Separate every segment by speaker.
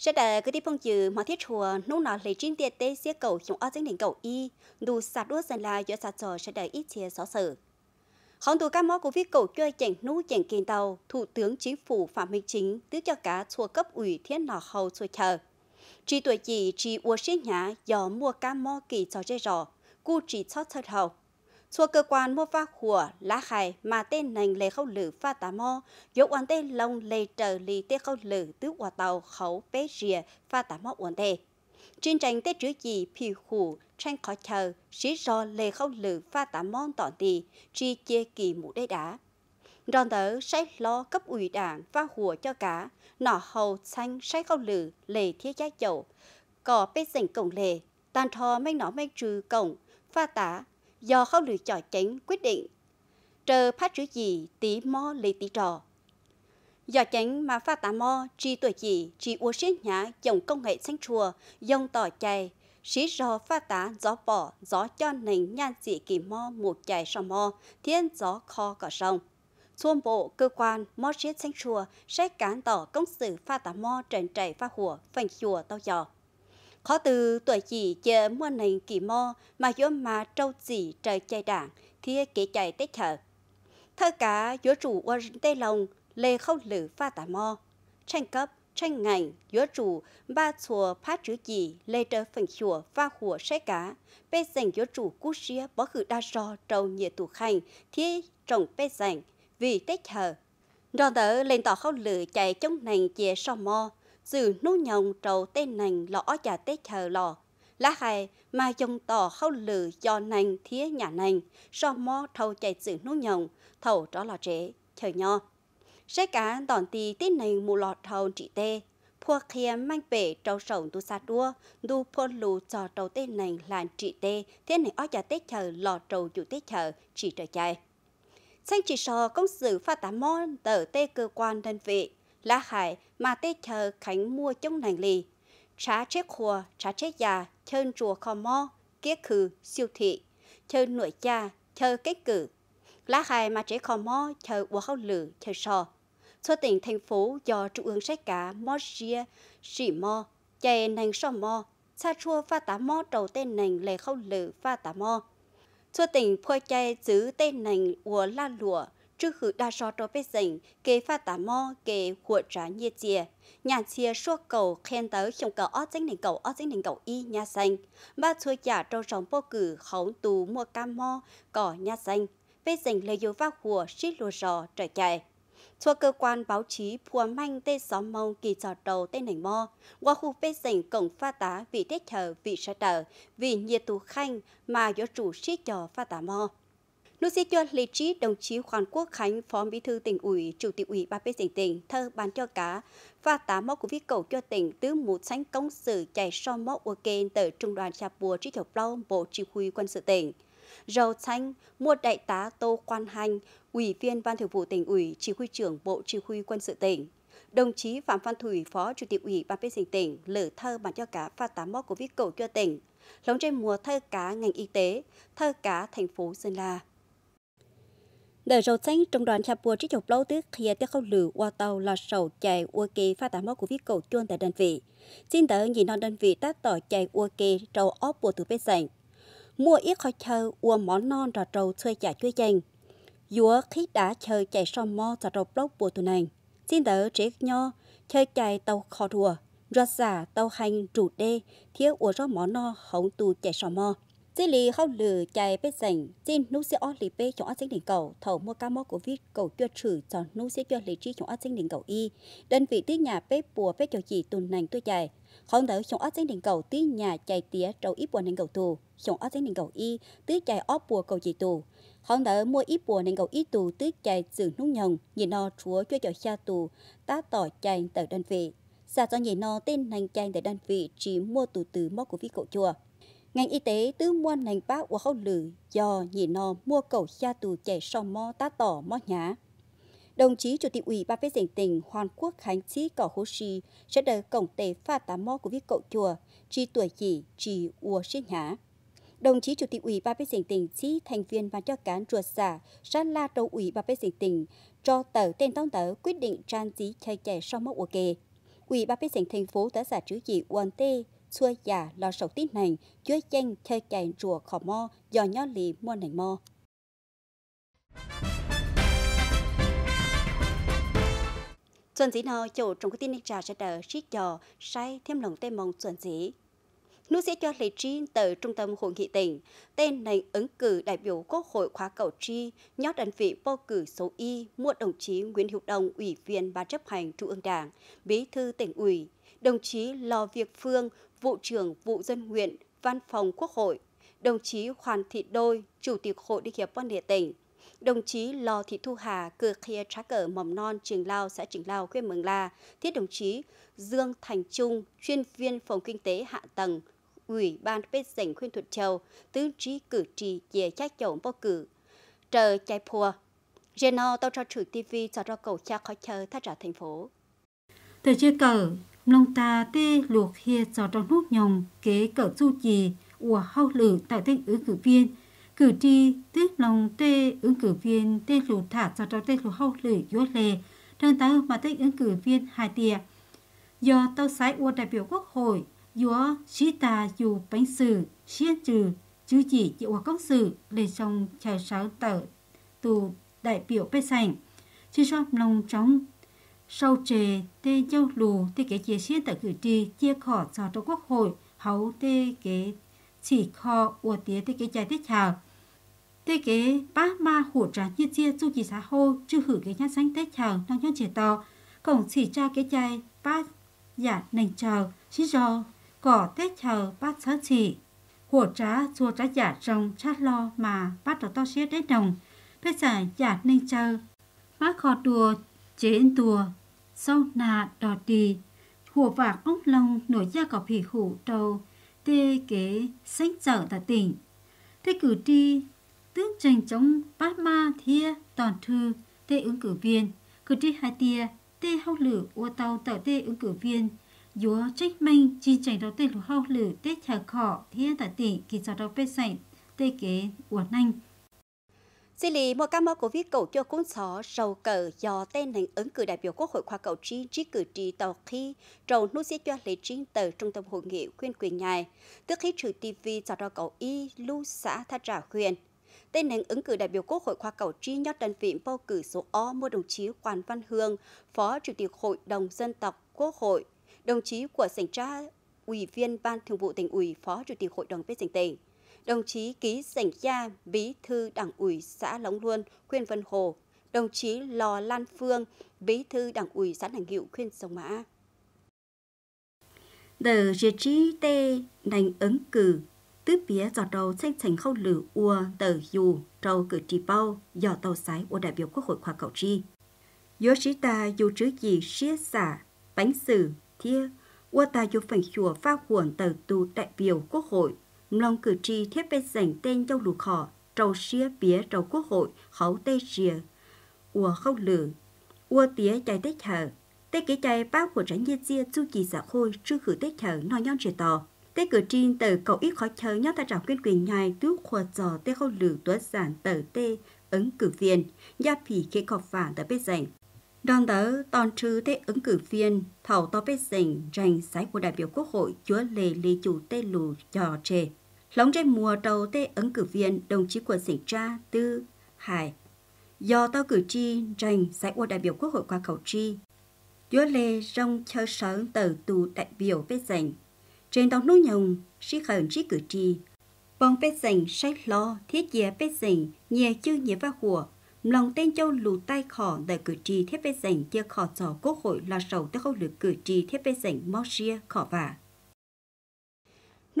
Speaker 1: sẽ đợi cái đi phong chữ mà thiết chùa nô nọ lấy trên tiền tế xe cầu chúng ở trên đỉnh cầu y đủ sạt đua dần là do sạt trò sẽ đợi ít chia xó sở không đủ các mó của viết cầu chơi chảnh nô chảnh kiên tàu thủ tướng chính phủ phạm minh chính tứ cho cá chùa cấp ủy thiên nọ hầu chùa chờ chỉ tuổi chỉ chỉ uo sinh nhá do mua cá mó kỳ cho chơi rò cu chỉ cho thật hậu Chùa cơ quan mua phá khủa lá khai mà tên nành lê khâu lử pha tà mò, dấu oán tên lông lê trở lì tê khâu lử tứ quả tàu khẩu bế rìa pha tà mò oán tê. Trên tranh tê chữ gì phì khủ, tranh khó chờ, xí rò lê khâu lử pha tà mò tỏn tì, chi chia kỳ mũ đế đá. Ròn tớ sẽ lo cấp ủy đảng và hùa cho cá, nỏ hầu xanh sẽ khâu lử lê thiết giá dầu, có bế dành cổng lề, tàn thò mấy nó mấy trừ cổng, pha tá do khâu lựa chọn tránh quyết định. Trờ phát chữ gì tí mò lấy tí trò. Do tránh mà phát tá mò chi tuổi gì chi uống xuyên nhá dòng công nghệ xanh chùa, dòng tỏ chày, sĩ do phát tá gió bỏ, gió cho nền nhan dị kỳ mò một chày sò mò thiên gió kho cả sông. Xuân bộ cơ quan mò riết xanh chùa sẽ cán tỏ công sự phát tá mò trần trầy phát hùa, phành chùa tao giò khó từ tuổi chỉ chờ mua nền kỳ mò mà gió mà trâu chỉ trời chạy đảng thì kế chạy tết chợ thơ cá gió chủ qua rừng tây lòng lê khâu lử pha tả mò tranh cấp tranh ngành gió chủ ba chùa phát chữ gì lê trở phần chùa pha hùa xe cá bê dành gió chủ cú xía bó khử đa do trâu nhiệt tù khanh thì trồng bê dành vì tết chợ đòn tớ lên tỏ khâu lử chạy chống nành chè so mò giữ nô nhồng trầu tên nành lõ chả tê chờ lò. Lá khai mà dòng tỏ khâu lử cho nành thía nhà nành, so mò thâu chạy giữ nô nhồng, thầu đó lò trễ, chờ nho. Sẽ cá tòn tì tên nành mù lọt thầu trị tê, phua khía manh bể trâu sổng tu sa đua, đu phua lù cho trâu tê nành là trị tê, thế này ó chả tê chờ lò trầu chủ tê chờ, chỉ trời chạy. sang chỉ sò công sự phát tám môn tờ tê cơ quan đơn vị, lá hải mà tê chờ khánh mua trong nành lì. Trá chết khùa, trá chết già, chơn chùa kho mò, kia khử, siêu thị, chơn nội cha, chơ cái cử. Lá hài mà chế kho mò, chơ ua khâu lử, chơ sò. Số tỉnh thành phố do trung ương sách cả mò ria, sỉ mò, chè nành sò mò, xa chua pha tá mò đầu tên nành lề khâu lử pha tá mò. Số tỉnh phơi chè giữ tên nành ua la lụa, trước hữu đa so trò bế dình, kê pha tả mò, kê hụa trả nhiệt chìa. Nhà chìa số cầu khen tới trong cầu ó chính đỉnh cầu ó chính đỉnh cầu y nhà xanh. Ba chua giả trâu rồng bố cử khổng tù mua cam mò, cỏ nhà xanh. Bế dình lời dù vác hùa, xít lùa rò trở chạy cho cơ quan báo chí phùa manh tê xóm mông kỳ trò đầu tên nảnh mò, qua khu bê dành cổng pha tá vị tết thờ vị sa tờ, vì nhiệt tù khanh mà do chủ sĩ trò pha tá mò. Nút di chuan lý trí đồng chí Hoàng Quốc Khánh, Phó Bí thư tỉnh ủy, Chủ tịch ủy ban bên tỉnh tỉnh, thơ bàn cho cá, và tá mó của viết cầu cho tỉnh tứ một sánh công sự chạy so mó ua kênh tờ trung đoàn chạp bùa trí thiểu lâu bộ chỉ huy quân sự tỉnh. Rầu xanh, mua đại tá Tô Quan Hành, ủy viên ban thường vụ tỉnh ủy, chỉ huy trưởng bộ chỉ huy quân sự tỉnh đồng chí Phạm Văn Thủy, Phó Chủ tịch ủy ban bên tỉnh tỉnh, thơ bản cho cá và tám mốc của viết cầu cho tỉnh, lóng trên mùa thơ cá ngành y tế, thơ cá thành phố Sơn La lỡ rau xanh trong đoàn cha bùa trí chục lâu tức khi tiết không lử qua tàu là sầu chạy ua kê pha tám mốc của viết cầu chuông tại đơn vị. Xin đỡ nhìn non đơn vị tác tỏ chạy ua kê trâu óp bùa từ bên sảnh. Mua ít khó chờ ua món non rò trâu chơi chạy chơi chanh. Dúa khí đá chơi chạy sò mò rò trâu bốc bùa từ này. Xin đỡ chế nho chơi chạy tàu khó đùa. Rọt giả tàu hành rủ đê thiếu ua rau món non hống tù chạy sò mò. Chỉ lì hậu lử chạy bế dành, xin nút xe ót lì bế chống ớt dinh đỉnh cầu, thầu mua ca mô của viết cầu chưa trừ cho nút xe chưa lì trí chống ớt dinh đỉnh cầu y. Đơn vị tí nhà bếp bùa bếp cho chị tùn nành tôi chạy. Không đỡ chống ớt dinh đỉnh cầu tí nhà chạy tía trâu ít bùa nành cầu tù, chống ớt dinh đỉnh cầu y, tí chạy ớt bùa cầu chị tù. Không đỡ mua ít bùa nành cầu y tù tí chạy dự nút nhồng, nhìn nó chúa cho cho xa tù, tá tỏ chạy tại đơn vị. Xa cho nhìn nó tên nành chạy tại đơn vị chỉ mua tù từ mô của viết cầu chùa ngành y tế tứ mua nành bác của khâu lử do nhị nò mua cầu xa tù trẻ so mo tá tỏ mo nhá. Đồng chí Chủ tịch ủy ba phê dân tỉnh Hoàn Quốc Khánh Chí Cỏ Hô Sĩ sẽ đợi cổng tế pha tá mo của viết cậu chùa, chi tuổi chỉ, chỉ ua xí nhá. Đồng chí Chủ tịch ủy ba phê dân tỉnh Chí thành viên ban cho cán ruột xả, sẽ la đầu ủy ba phê dân tỉnh, cho tờ tên tông tờ quyết định trang trí chơi trẻ so mo của kề. Ủy ba phê dân thành phố đã giả chữ gì uẩn tê, chua già dạ lo sầu tít nành, chúa chanh chơi chạy rùa khò mo giò nhó lì mua nành mo chuẩn dĩ nào chủ trong cái tin này trà sẽ đỡ rít trò say thêm lòng tê mong chuẩn dĩ. Nú sẽ cho lệ tri từ trung tâm hội nghị tỉnh, tên này ứng cử đại biểu quốc hội khóa cầu tri, nhót đơn vị bầu cử số Y, mua đồng chí Nguyễn Hữu Đồng, ủy viên ban chấp hành Trung ương Đảng, bí thư tỉnh ủy, đồng chí Lò Việt Phương, Vụ trưởng Vụ Dân huyện, Văn phòng Quốc hội, đồng chí Hoàng Thị Đôi, Chủ tịch Hội Liên hiệp Văn địa tỉnh, đồng chí Lò Thị Thu Hà, cử khía trá cờ mầm non trường Lao, xã Trường Lao, huyện Mường La, thiết đồng chí Dương Thành Trung, chuyên viên phòng kinh tế hạ tầng, ủy ban bếp dành khuyên thuật châu, tứ trí cử trì về trách chồng bầu cử, trời chai phùa. Reno tao cho chủ TV cho ra cầu cha khó chờ thác trả thành phố.
Speaker 2: Từ chưa cờ lông ta tê luộc hia cho trong nút nhồng kế cỡ du trì ủa hau lử tại tên ứng cử viên cử tri tức lòng tê ứng cử viên tê lù thả cho trong tê lù hau lử yếu lề đơn tàu mà tên ứng cử viên hai tia do tàu sái ủa đại biểu quốc hội do sĩ ta dù bánh sử xiên trừ chứ chỉ chịu công sự lề trong chào sáu tờ tù đại biểu bê sảnh chỉ trong lòng trống sau trề tê châu lù tê kế chia xuyên tại cử tri chia khỏ cho trong quốc hội hấu tê kế chỉ kho ua tía tê kế chạy tết hào tê kế bác ma hổ trả như chia chu kỳ xã hô chư hử kế nhát sánh tết hào nông nhân trẻ to cổng chỉ cha kế chạy bác giả nành chờ xí do cỏ tết chào bát xã chỉ hổ trả chua trả giả trong chát lo mà bác trò to xế đến đồng bây giờ giả nành chờ bác kho đùa chế tùa sâu nà đò đi hùa và ốc lông nổi ra cọp hỉ hủ trâu tê kế xanh trở tà tỉnh thế cử tri tướng tranh chống bát ma thia toàn thư tê ứng cử viên cử tri hai tia tê hau lử ô tàu tờ tê ứng cử viên dúa trách minh chi chảnh đầu tê lù hau lử tê trà khỏ thia tà tỉnh kỳ cho đầu bê sảnh tê kế uẩn anh Xin lý một cảm ơn Covid cầu cho cuốn xó
Speaker 1: sầu cờ do tên hành ứng cử đại biểu Quốc hội khoa cầu trí trí cử tri tàu khi trầu nút sĩ cho lý trí tờ trung tâm hội nghị khuyên quyền nhài. Tức khi trừ TV cho đo cầu y lưu xã tha trả khuyên. Tên hành ứng cử đại biểu Quốc hội khoa cầu trí nhót đơn vị bầu cử số O mua đồng chí Quan Văn Hương, Phó Chủ tịch Hội đồng Dân tộc Quốc hội, đồng chí của sảnh tra Ủy viên Ban Thường vụ tỉnh ủy, Phó Chủ tịch Hội đồng viên tỉnh đồng chí ký sảnh gia bí thư đảng ủy xã Lóng Luân, khuyên Vân Hồ, đồng chí Lò Lan Phương, bí thư đảng ủy xã Đảng Hiệu khuyên Sông Mã. Đờ diệt trí tê đánh ứng cử, tứ phía giọt đầu tranh thành khâu lử ua tờ dù trâu cử trì bao, dò tàu sái của đại biểu quốc hội khoa cầu tri. Yô sĩ ta dù chữ gì xía xả, bánh sử, thia, ua ta dù phảnh chùa pha huồn tờ tù đại biểu quốc hội long cử tri thiết bị dành tên trong lục họ trầu xía bía trầu quốc hội khẩu tê xìa ua khâu lượng ua tía chạy tết thở tê kế chạy bao của tránh nhiên chia chu kỳ xã dạ khôi chưa khử tết thở nói nhon trẻ tò tê cử tri từ cậu ít khó chờ nhon ta trào quyền quyền nhai tước khoa trò tê khâu lượng tuất giản tờ tê ứng cử viên gia phỉ khi cọp phản tờ biết dành Đoàn tớ toàn trừ thế ứng cử viên thầu to bế dành rành sái của đại biểu quốc hội chúa lề lý chủ tê lù trò trẻ lóng trên mùa đầu tế ứng cử viên đồng chí quận xảy tra tư hải do tao cử tri giành giải ô đại biểu quốc hội qua khẩu tri chúa lê rong chờ sớm tờ tù đại biểu bế giành trên tàu núi nhồng sĩ khẩn sĩ cử tri bằng bế giành sách lo thiết dìa bế giành nhẹ chư nhẹ và hùa lòng tên châu lù tay khỏ đời cử tri thiết bế giành chưa khỏ trò quốc hội là sầu tới khâu lửa cử tri thiết bế giành móc xia khỏ vả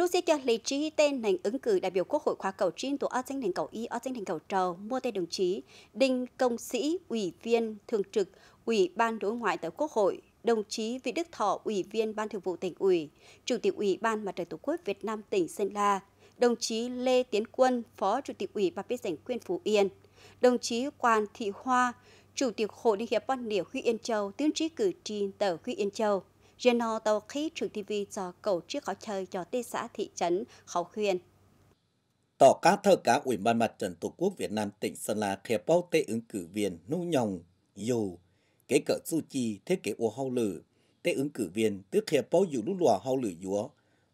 Speaker 1: lúc xí cho lý trí tên nành ứng cử đại biểu quốc hội khóa cầu chín tổ ở danh thành cầu y ở danh thành cầu trầu mua tên đồng chí đinh công sĩ ủy viên thường trực ủy ban đối ngoại tại quốc hội đồng chí Vị Đức Thọ, Ủy viên Ban Thường vụ tỉnh ủy, Chủ tịch Ủy ban Mặt trận Tổ quốc Việt Nam tỉnh Sơn La, đồng chí Lê Tiến Quân, Phó Chủ tịch Ủy ban Biết Dành quyền Phú Yên, đồng chí Quan Thị Hoa, Chủ tịch Hội Liên hiệp Văn Địa Huy Yên Châu, tiến trí cử tri tờ Huy Yên Châu. Geno tàu khí trường TV do cầu trước khó chơi cho tê xã thị trấn khẩu khuyên.
Speaker 3: Tỏ cá thơ cá Ủy ban Mặt trận Tổ quốc Việt Nam tỉnh Sơn La khép bao tê ứng cử viên nú nhồng, dù, kế cỡ su chi thế kế ô hao lử, tê ứng cử viên tức khép bao dù lũ lùa hao lử dúa,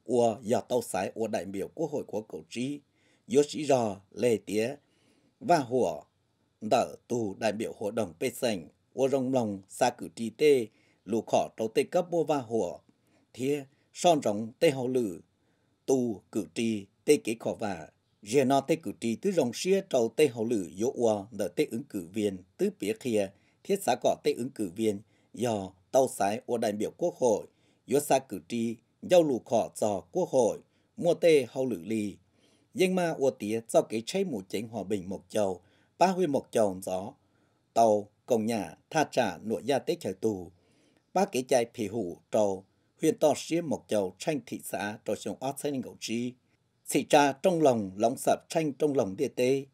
Speaker 3: ua dò tàu sái ua đại biểu quốc hội của cầu trí, dúa sĩ rò, lê tía, và hùa, đỡ tù đại biểu hội đồng pê sành, ua rong lòng xa cử tri tê, lũ khó tàu tê cấp bô va hùa, thia son rộng tê hậu lử, tu cử tri tê kế khó và, dìa nó tê cử tri tứ rồng xia tàu tê hậu lử dỗ ua đờ tê ứng cử viên tứ phía kia thiết xã cỏ tê ứng cử viên, do tàu sái của đại biểu quốc hội, dỗ xa cử tri, giao lũ khó cho quốc hội, mua tê hậu lử lì. Nhưng mà ua tía do cái cháy mù chánh hòa bình một châu ba huy một châu gió, tàu công nhà tha trả nội gia tế trời tù ba cái chai phì hủ trầu huyện to xí một chầu tranh thị xã trầu xuống ót xây ngẫu chi xị cha trong lòng lóng sập tranh trong lòng địa tê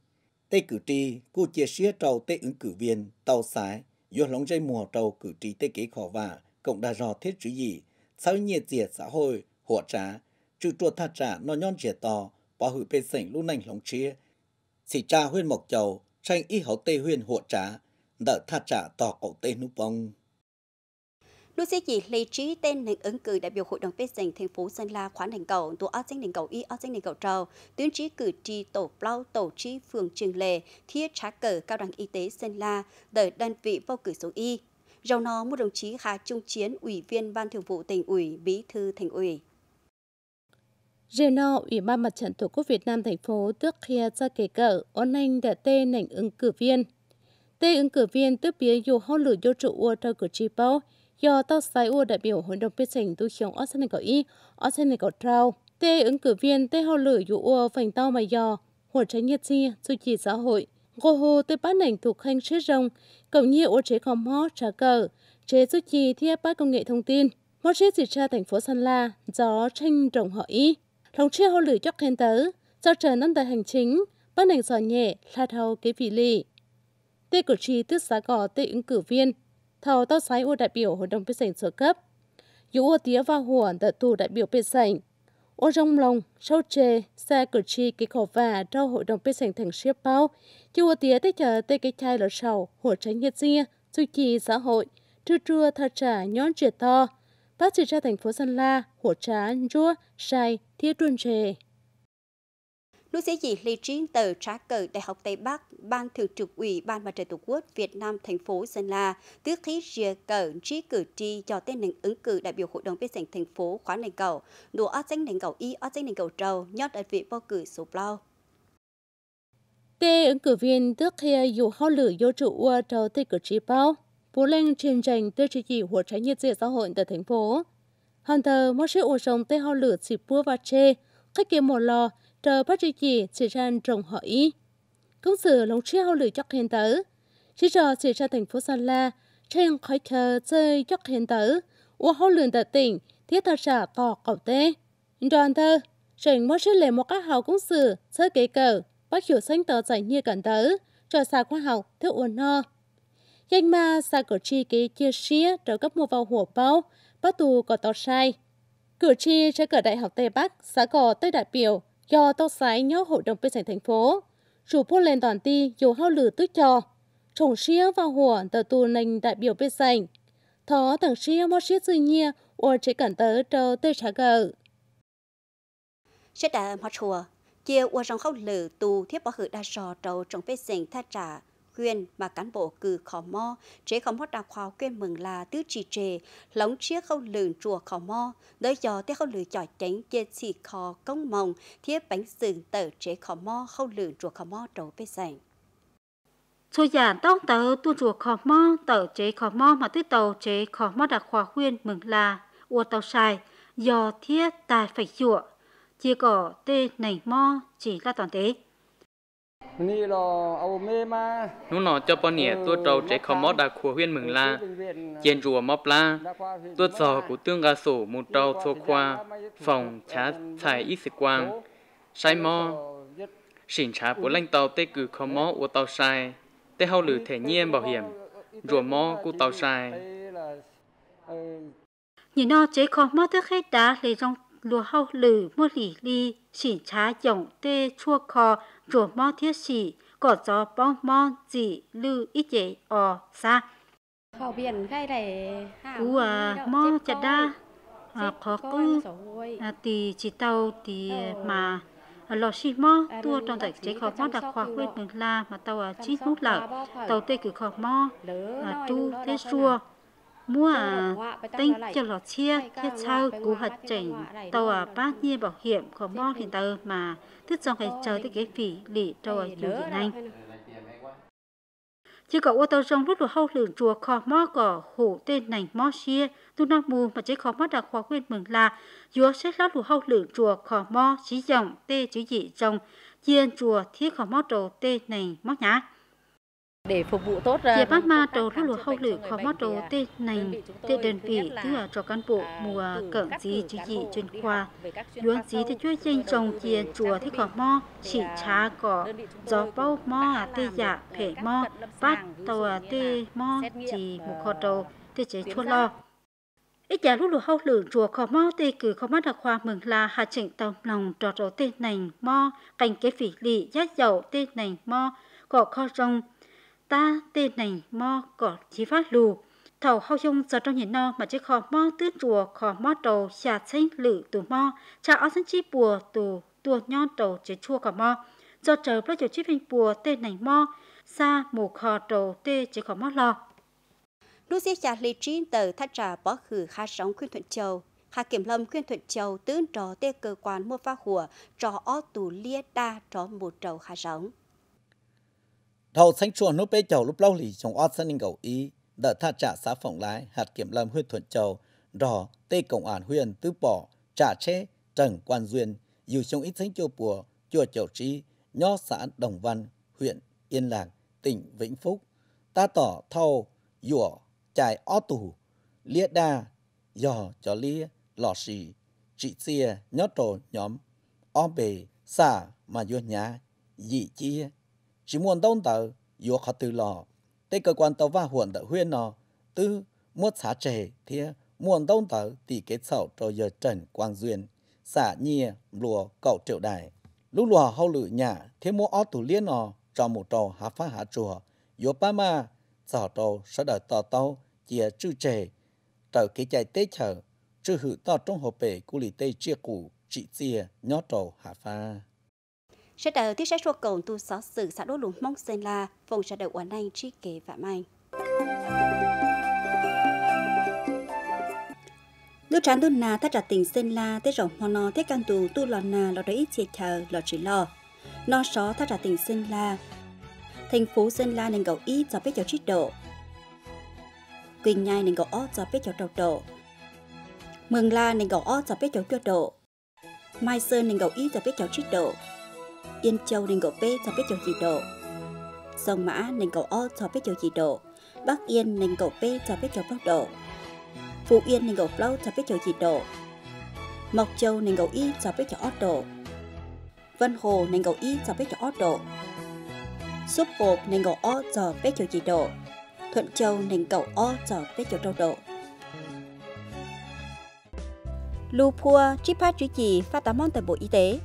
Speaker 3: tê cử tri cô chia xía trầu tê ứng cử viên tàu sái do lóng dây mùa trầu cử tri tê kế khó và cộng đa rò thiết chữ gì sau nhiệt diệt xã hội hỏa trá trừ chùa tha trả nó nhon trẻ to bỏ hủy bên sảnh lúc nành lóng chia xị cha huyên mộc chầu tranh y hậu tê huyên hỏa trá đỡ tha trả tỏ cậu tê núp bông
Speaker 1: lúc sẽ chỉ lấy trí tên nền ứng cử đại biểu hội đồng phê dành thành phố Sơn La khóa nền cầu tổ áo danh nền cầu y áo danh nền cầu trầu tuyến trí cử tri tổ plau tổ trí phường trường lề thiết trá cờ cao đẳng y tế Sơn La đợi đơn vị vô cử số y Rầu nó một đồng chí Hà Trung Chiến, Ủy viên Ban Thường vụ tỉnh ủy, Bí thư thành ủy.
Speaker 4: Reno, Ủy ban Mặt trận Tổ quốc Việt Nam thành phố tước khia ra kể cỡ, ôn anh đã tê nảnh ứng cử viên. Tê ứng cử viên tước bía dù hô lửa vô trụ ua trâu cử tri bao, do tàu sai u đại biểu hội đồng quyết chỉnh tu khiếu Arsenal ý Arsenal trao tê ứng cử viên tê hậu lử dụ u phành tàu mà do hồ trái nhiệt chi duy trì xã hội gô hồ tê bán nảnh thuộc khanh chế rồng cộng nhi ô chế khom ho trả cờ chế duy trì thiết bác công nghệ thông tin một chế chỉ tra thành phố Sơn La gió tranh rộng họ y thống chế hậu lử chóc khen tớ do trở nâng tài hành chính bác nảnh giỏi nhẹ là thầu kế vị lì tê cử tri tức giá gò tê ứng cử viên thầu tao sái ô đại biểu hội đồng bế sảnh sở cấp. Dù ô tía và hùa đã tù đại biểu bế sảnh. Ô rong lòng, sâu chê, xe cử tri kỳ khổ và trao hội đồng bế sảnh thành siếp bao. Dù ô tía tích chờ tê cái chai lọ sầu, hồ tránh nhiệt dìa, duy trì xã hội, trưa trưa thơ trả nhón triệt to. Bác chỉ ra thành phố Sơn La, hồ trá, rua, sai, thiết trùn trề. Nữ
Speaker 1: sĩ dị Lê Trinh tờ trá cờ Đại học Tây Bắc, Ban Thường trực ủy Ban Mặt trận Tổ quốc Việt Nam thành phố Sơn La, tước khí rìa cờ trí cử tri cho tên nền ứng cử đại biểu Hội đồng viên sảnh thành phố khóa nền cầu, đủ ớt danh nền cầu y ớt danh nền cầu trầu, nhót ở vị bầu cử số blau.
Speaker 4: Tê ứng cử viên tước kia dù hó lử vô trụ ua trầu tích cử tri bao, vô lên trên trình tư trị chỉ hồ trái nhiệt diện xã hội tại thành phố. Hàn thờ, mỗi sự ổ sống tê hó lử chỉ bua và chê, khách kiếm một lò, trở bắt trị chỉ ra ran trồng hỏi. Cũng sự lòng chia hậu lửa chắc hiện tử. Chỉ cho chỉ ra thành phố Sa La, trên khói thơ chơi chắc hiện tử, ua hậu lửa tại tỉnh, thiết thật xả cỏ cầu tê. Đoàn thơ, trình mất sức lệ một các hậu cũng sự chơi kế cờ, bắt hiểu xanh tờ giải như cảnh tử, cho xa khoa học theo uồn no. Danh ma xa cử tri kế chia sẻ trở cấp mua vào hùa bao, bắt tù có to sai. Cử tri sẽ cử Đại học Tây Bắc, xã cò tới đại biểu, cho tóc sái nhớ hội đồng bên sảnh thành phố. Chủ bút lên toàn ti dù hao lửa tức cho. Trồng xia vào hùa tờ tù nành đại biểu bên sảnh. Thó tầng xia mô xia dư nhia ua chế cảnh tớ trơ tê trả gờ.
Speaker 1: Sẽ đã mọt chùa, chia ua rong khóc lửa tù thiết bỏ hữu đa sò trâu trong bên sảnh tha trả quyền mà cán bộ cử khó mo chế không có đào khóa quyền mừng là tứ trì trề, lóng chiếc không lường chùa khó mo đôi giò tế không lường chọi tránh chê chỉ khó công mong, thiết bánh sừng tờ chế khó
Speaker 2: mo không lường chùa khó mo trấu bê sảnh. Thôi giả tóc tờ tu chùa khó mo tờ chế khó mo mà tứ tàu chế khó mo đào khóa quyền mừng là, ua tàu sai do thiết tài phải chùa, chia cỏ tê nảy mo chỉ là toàn thế
Speaker 3: ni lo ao mê ma nú nọ cho bọn nhẹ tua trầu trẻ khó mót đà khua huyên mừng la chèn ờ, rùa móp la tua giò của tương gà sổ một trầu xô khoa phòng ờ, chá thải ít sự quang sai mo xỉn chá bố ừ. lanh tàu tê cử khó mót của tàu sai tê hao lử thể nhiên bảo hiểm ờ, rùa mó của tàu sai
Speaker 2: nhìn nó chế khó mót thức hết đá lấy rong lùa hau lử mua lì ly xỉn chá dòng tê chua kho rùa mò thiết sĩ có gió bó mò dị lưu ít dễ ở xa khảo biển gây để cú à mò chặt đa
Speaker 3: à khó cứ
Speaker 2: à thì chỉ tàu thì mà à, lò xi mò à, tua trong tại chế khó mò đặc khoa quên đừng la mà tàu à chín hút lở tàu tê cử khó mò à tu thế xua mua tinh à, cho lọt chia khi sau cú hạt chỉnh tàu à bát nhiên bảo hiểm của mò hiện tờ mà tức trong cái chờ tới cái phỉ lì tàu à dù hiện nay chỉ có ô tô trong rút được hậu lượng chùa khó mò cỏ hủ tên nành mò chia tu nam mù mà chế khó mò đặc khoa quên mừng là dúa sẽ lót được hậu lượng chùa khó mò chỉ dòng tê chữ dị dòng chiên chùa thiết khó mò trầu tê nành mò nhá để phục vụ tốt ra. Dạ bác ma trâu rút lúa hậu lửa khó mót trâu tê nành, tê đơn vị, tức là cho cán bộ à, mùa cỡ gì chỉ gì chuyên khoa. Luân gì thì chuyên danh trồng chia chùa thì khó mò, chỉ trá cỏ, gió bao mò à tê dạ, phể mò, bát tàu à tê mò, chỉ một ờ, kho trâu, tê chế chua lo. Ít giá lúc lúa hậu lượng chùa khó mò tê cử khó mắt đặc khoa mừng là hạ chỉnh tàu lòng trò trâu tê nành mò, cành kế phỉ lị, giác dầu tê nành mò, cỏ kho rong, ta tên này mo có chí phát lù thầu hao dung giờ trong nhìn no mà chỉ khó mo tứ chùa khó mo đầu xà xanh lử tù mo cha áo xanh chi bùa tù tua nhon đầu chế chua cả mo do chờ bắt chiều chi phình bùa tên này mo xa mù khó đầu tê chế khó mo lo đu xe chả lì chín tờ thắt trà bỏ khử khá sống khuyên thuận châu Hà
Speaker 1: Kiểm Lâm khuyên thuận châu tướng trò tê cơ quan mua phá hùa trò ó tù lia đa trò một trầu khá sống
Speaker 3: thầu sánh chuồn nút bê chầu lúc lâu lì chồng ót sân cầu ý đợi tha trả xã phỏng lái hạt kiểm lâm huyện thuận châu đỏ tê cộng an huyện tứ bỏ trả chế trần quan duyên dù trong ít sánh chùa bùa chùa chầu trí nho xã đồng văn huyện yên lạc tỉnh vĩnh phúc ta tỏ thầu dùa chài ó tù lia đa dò cho lia lò xì trị xia nhó trồ nhóm ó bề xả mà vô nhà dị chia chỉ muốn đông tàu yếu khó từ lò tới cơ quan tàu và huẩn đỡ huyên nó tư muốn xá trẻ thì muốn đông tàu thì cái sầu cho giờ trần quang duyên xả nhia lùa cậu triệu đài lúc lùa hậu lự nhà thế mua ót tủ liên nó cho một trò hạ phá hạ chùa yếu ba ma sọ trò sợ đợi tò tàu chia chư trẻ trở cái chạy tế chờ chư hữu to trong hộp bể của lì tây chia củ chị chia nhót trò hạ pha
Speaker 2: sẽ
Speaker 1: đợi thiết sẽ xuất cầu tu xó sự xã đô lùng mong sen la vùng sẽ đợi quán anh chi kế và mai Đứa trán đứa nà ta trả tình sen la tế rộng hoa nó thế can tù tu lò nà lò đợi ít chè chờ lò chỉ lò nó xó ta trả tình sen la thành phố sen la nên gầu ý cho biết cho trích độ quỳnh nhai nên gầu ó cho biết cho đầu độ mường la nên gầu ó cho biết cho tuyệt độ mai sơn nên gầu ý cho biết cho trích độ Yên Châu nên cậu P cho biết chiều chỉ độ. Sông Mã nên cậu O cho biết chiều chỉ độ. Bắc Yên nên cậu P cho biết chiều bắc độ. Phú Yên nên cậu Flow cho biết chiều chỉ độ. Mộc Châu nên cậu Y cho biết chiều ót độ. Vân Hồ nên cậu Y cho biết chiều ót độ. Súp hộp nên cậu O cho biết chiều chỉ độ. Thuận Châu nên cậu O cho biết chiều Châu độ. Lu Pua, Chipa Truy gì Phát tám món tại Bộ Y tế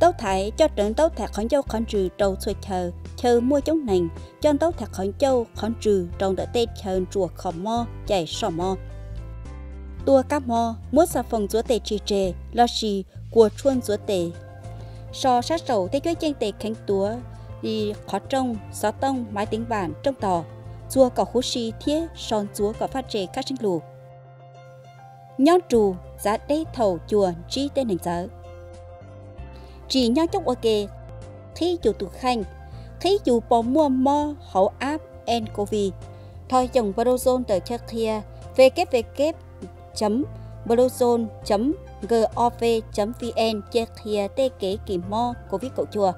Speaker 1: tấu thải cho trận tấu thạc khẩn châu khẩn trừ trâu xuôi thờ chờ mua chống nành cho tấu thạc khẩn châu khẩn trừ trong đợt tết chờ chùa khỏ mo chạy sò mo tua cá mo mua sản phẩm giữa tề trì trề lo xì của chuôn giữa tề so sát sầu thế chuối chanh tề khánh túa đi khó trông xó tông mái tính bản trong tò chùa cỏ khú xì thiết son chúa cỏ phát trề các sinh lù nhón trù giá đê thầu chùa chi tên hình giới chỉ nhau chốc ok thí dụ tụ khanh thí dụ bỏ mua mo hậu áp ncov thôi dòng brozone tờ Czechia www brozone gov vn Czechia tê kế kỳ mo covid cậu chùa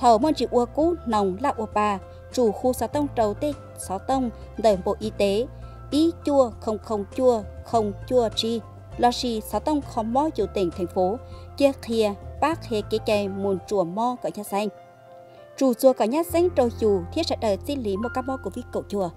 Speaker 1: thầu môn chị ua cũ nòng là ua bà chủ khu sáu tông trầu tê sáu tông đời bộ y tế ý chua không không chua không chua chi lo xì sáu tông không mó chủ tỉnh thành phố Czechia bác hệ kế kè muốn chùa mò cỡ nhà xanh. Chủ chùa cỡ nhà xanh trâu chù thiết sẽ đời xin lý một các mò của vị cậu chùa.